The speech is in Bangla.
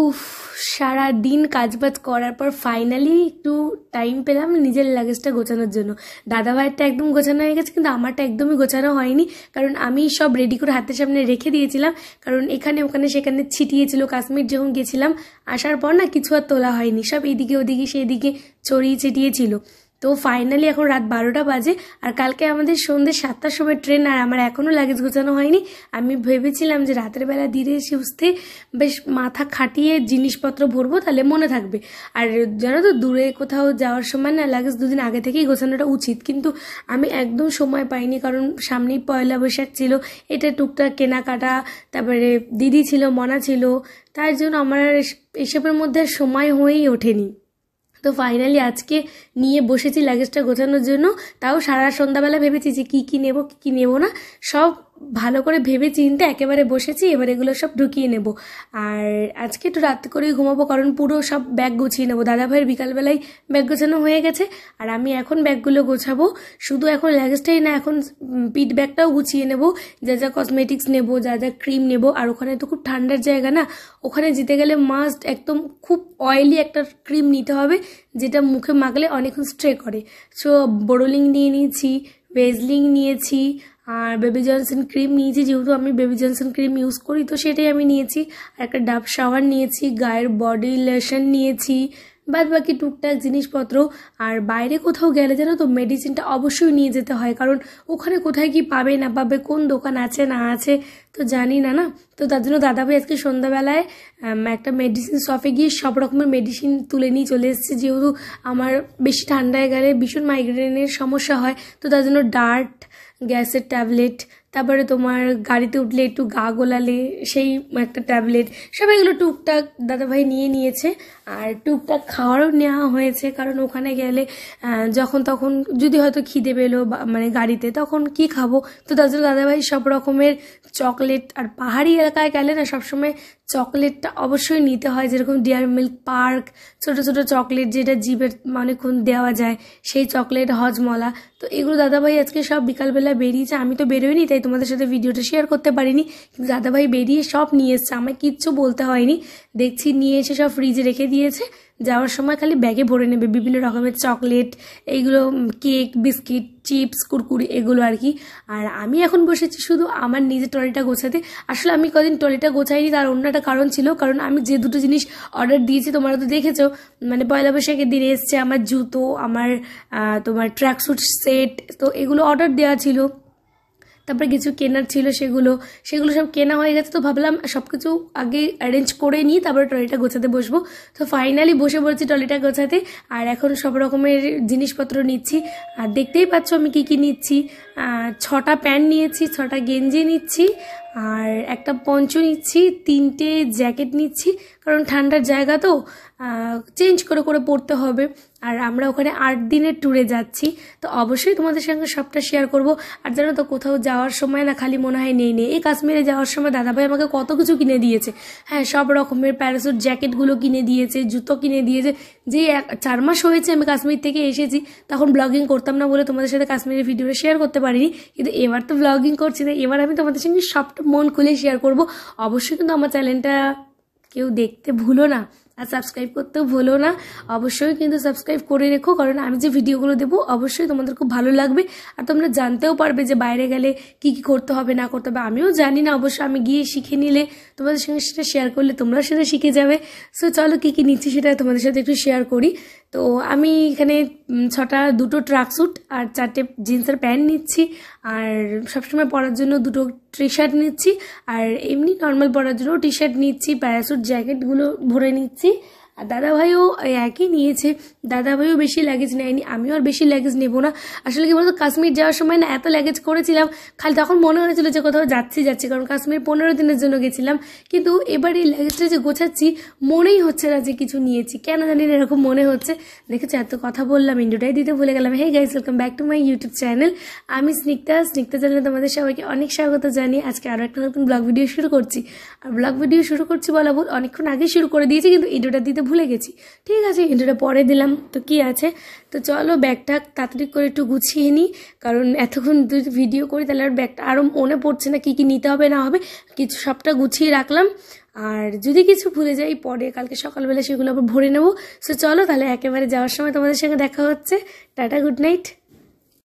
উফ সারা দিন কাজবাজ করার পর ফাইনালি একটু টাইম পেলাম নিজের লাগেজটা গোছানোর জন্য দাদা একদম গোছানো হয়ে গেছে কিন্তু আমারটা একদমই গোছানো হয়নি কারণ আমি সব রেডি করে হাতের সামনে রেখে দিয়েছিলাম কারণ এখানে ওখানে সেখানে ছিটিয়েছিল কাশ্মীর যখন গেছিলাম আসার পর না কিছু আর তোলা হয়নি সব এদিকে ওদিকে সেদিকে ছড়িয়ে ছিটিয়েছিল তো ফাইনালি এখন রাত বারোটা বাজে আর কালকে আমাদের সন্ধ্যে সাতটার সময় ট্রেন আর আমার এখনও লাগেজ গোছানো হয়নি আমি ভেবেছিলাম যে রাতের বেলা ধীরে উঠতে বেশ মাথা খাটিয়ে জিনিসপত্র ভরবো তাহলে মনে থাকবে আর জানো তো দূরে কোথাও যাওয়ার সময় না লাগেজ দুদিন আগে থেকেই গোছানোটা উচিত কিন্তু আমি একদম সময় পাইনি কারণ সামনেই পয়লা বৈশাখ ছিল এটা টুকটাক কেনাকাটা তারপরে দিদি ছিল মনা ছিল তার জন্য আমার এসবের মধ্যে সময় হয়েই ওঠেনি তো ফাইনালি আজকে নিয়ে বসেছি লাগেজটা গোছানোর জন্য তাও সারা সন্ধ্যাবেলা ভেবেছি যে কী কী নেবো কী কী নেবো না সব ভালো করে ভেবে চিনতে একেবারে বসেছি এবার এগুলো সব ঢুকিয়ে নেব আর আজকে একটু রাত করেই ঘুমাবো কারণ পুরো সব ব্যাগ গুছিয়ে নেবো দাদাভাইয়ের বিকালবেলায় ব্যাগ গোছানো হয়ে গেছে আর আমি এখন ব্যাগগুলো গোছাবো শুধু এখন লাগেজটাই না এখন পিট ব্যাগটাও গুছিয়ে নেব যা যা কসমেটিক্স নেব যা যা ক্রিম নেব আর ওখানে তো খুব ঠান্ডার জায়গা না ওখানে যেতে গেলে মাস্ট একদম খুব অয়েলি একটা ক্রিম নিতে হবে যেটা মুখে মাখলে অনেকক্ষণ স্ট্রে করে সো বোরোলিং নিয়ে নিয়েছি ভেজলিং নিয়েছি আর বেবি জনসন ক্রিম নিয়েছি যেহেতু আমি বেবি জনসন ক্রিম ইউজ করি তো সেটাই আমি নিয়েছি আর একটা ডাব শাওয়ার নিয়েছি গায়ের বডি লেশন নিয়েছি বাদ বাকি টুকটাক জিনিসপত্র আর বাইরে কোথাও গেলে যেন তো মেডিসিনটা অবশ্যই নিয়ে যেতে হয় কারণ ওখানে কোথায় কি পাবে না পাবে কোন দোকান আছে না আছে তো জানি না না তো তার জন্য দাদাভাই আজকে সন্ধ্যাবেলায় একটা মেডিসিন শপে গিয়ে সব রকমের মেডিসিন তুলে নিয়ে চলে এসেছে যেহেতু আমার বেশি ঠান্ডায় গেলে ভীষণ মাইগ্রেনের সমস্যা হয় তো তার জন্য ডার্ট গ্যাসের ট্যাবলেট তারপরে তোমার গাড়িতে উঠলে একটু গা গোলালে সেই একটা ট্যাবলেট সব এগুলো টুকটাক দাদাভাই নিয়ে নিয়েছে আর টুকটাক খাওয়ারও নেওয়া হয়েছে কারণ ওখানে গেলে যখন তখন যদি হয়তো খিদে পেলো মানে গাড়িতে তখন কি খাবো তো তার দাদাভাই সব রকমের চকলেট আর পাহাড়ি এলাকায় গেলে না সবসময় চকলেটটা অবশ্যই নিতে হয় যেরকম ডিয়ার মিল্ক পার্ক ছোট ছোট চকলেট যেটা জীবের অনেকক্ষণ দেওয়া যায় সেই চকলেট হজমলা তো এগুলো দাদাভাই আজকে সব বিকালবেলা বেরিয়েছে আমি তো বেরোইনি তাই তোমাদের সাথে ভিডিওটা শেয়ার করতে পারিনি কিন্তু দাদাভাই বেরিয়ে সব নিয়ে এসছে আমায় কিচ্ছু বলতে হয়নি দেখছি নিয়ে এসে সব ফ্রিজে রেখে দিয়েছে যাওয়ার সময় খালি ব্যাগে ভরে নেবে বিভিন্ন রকমের চকলেট এইগুলো কেক বিস্কিট চিপস কুরকুরি এগুলো আর কি আর আমি এখন বসেছি শুধু আমার নিজের টলিটা গোছাতে আসলে আমি কদিন টলিটা গোছাইনি তার অন্য একটা কারণ ছিল কারণ আমি যে দুটো জিনিস অর্ডার দিয়েছি তোমরা তো দেখেছো মানে পয়লা বৈশাখের দিনে এসছে আমার জুতো আমার তোমার ট্র্যাকস্যুট সেট তো এগুলো অর্ডার দেওয়া ছিল তারপরে কিছু কেনার ছিল সেগুলো সেগুলো সব কেনা হয়ে গেছে তো ভাবলাম সব কিছু আগে অ্যারেঞ্জ করে নিই তারপরে ট্রলিটা গোছাতে বসবো তো ফাইনালি বসে পড়েছি ট্রলিটা গোছাতে আর এখন সব রকমের জিনিসপত্র নিচ্ছি আর দেখতেই পাচ্ছ আমি কী কী নিচ্ছি ছটা প্যান্ট নিয়েছি ছটা গেঞ্জি নিচ্ছি আর একটা পঞ্চ নিচ্ছি তিনটে জ্যাকেট নিচ্ছি কারণ ঠান্ডার জায়গা তো চেঞ্জ করে করে পড়তে হবে আর আমরা ওখানে আট দিনের ট্যুরে যাচ্ছি তো অবশ্যই তোমাদের সঙ্গে সবটা শেয়ার করব আর জানো তো কোথাও যাওয়ার সময় না খালি মনে হয় নেই নেই এই কাশ্মীরে যাওয়ার সময় দাদাভাই আমাকে কত কিছু কিনে দিয়েছে হ্যাঁ সব রকমের প্যারাসুট জ্যাকেটগুলো কিনে দিয়েছে জুতো কিনে দিয়েছে যে চার মাস হয়েছে আমি কাশ্মীর থেকে এসেছি তখন ব্লগিং করতাম না বলে তোমাদের সাথে কাশ্মীরের ভিডিওটা শেয়ার করতে পারিনি কিন্তু এবার তো ব্লগিং করছি না এবার আমি তোমাদের সঙ্গে সবটা মন খুলে শেয়ার শেয়ার করব অবশ্যই কিন্তু আমার চ্যানেলটা কেউ দেখতে ভুলো না আর সাবস্ক্রাইব করতেও ভুলো না অবশ্যই কিন্তু সাবস্ক্রাইব করে রেখো কারণ আমি যে ভিডিওগুলো দেবো অবশ্যই তোমাদের খুব ভালো লাগবে আর তোমরা জানতেও পারবে যে বাইরে গেলে কি কি করতে হবে না করতে হবে আমিও জানি না অবশ্যই আমি গিয়ে শিখে নিলে তোমাদের সঙ্গে সেটা শেয়ার করলে তোমরা সেটা শিখে যাবে সো চলো কী কী নিচ্ছি সেটা তোমাদের সাথে একটু শেয়ার করি তো আমি এখানে ছটা দুটো ট্রাক স্যুট আর চারটে জিন্সের প্যান্ট নিচ্ছি আর সবসময় পরার জন্য দুটো টি শার্ট নিচ্ছি আর এমনি নর্মাল পরার জন্য টি শার্ট নিচ্ছি প্যারাসুট জ্যাকেটগুলো ভরে নিচ্ছি আর দাদাভাইও একই নিয়েছে দাদাভাইও বেশি লাগেজ নেয়নি আমিও আর বেশি লাগেজ নেবো না আসলে কি বলতো কাশ্মীর যাওয়ার সময় না এত লাগেজ করেছিলাম খালি তখন মনে হয়েছিল যে কোথাও যাচ্ছি যাচ্ছি কারণ কাশ্মীর পনেরো দিনের জন্য গেছিলাম কিন্তু এবার এই লাগেজটা যে গোছাচ্ছি মনেই হচ্ছে না যে কিছু নিয়েছি কেন জানি না এরকম মনে হচ্ছে দেখেছো এত কথা বললাম ইন্ডোটাই দিতে ভুলে গেলাম hey guys welcome back to my YouTube channel আমি স্নিগ্ধা স্নিগ্ধা চ্যানেলে তোমাদের সবাইকে অনেক স্বাগত জানিয়ে আজকে আরও একটা নতুন ব্লগ ভিডিও শুরু করছি আর ব্লগ ভিডিও শুরু করছি বলা ভুল অনেকক্ষণ আগে শুরু করে দিয়েছি কিন্তু ইন্ডোটা দিতে দিতে ভুলে গেছি ঠিক আছে ইন্ট্রোটা পরে দিলাম তো কি আছে তো চলো ব্যাগটা তাড়াতাড়ি করে একটু গুছিয়ে নিই কারণ এতক্ষণ যদি ভিডিও করি তাহলে আর ব্যাগটা আরও মনে পড়ছে না কী কী নিতে হবে না হবে কিছু সবটা গুছিয়ে রাখলাম আর যদি কিছু ভুলে যাই পরে কালকে সকালবেলা সেগুলো আবার ভরে নেবো সো চলো তাহলে একেবারে যাওয়ার সময় তোমাদের সঙ্গে দেখা হচ্ছে টাটা গুড নাইট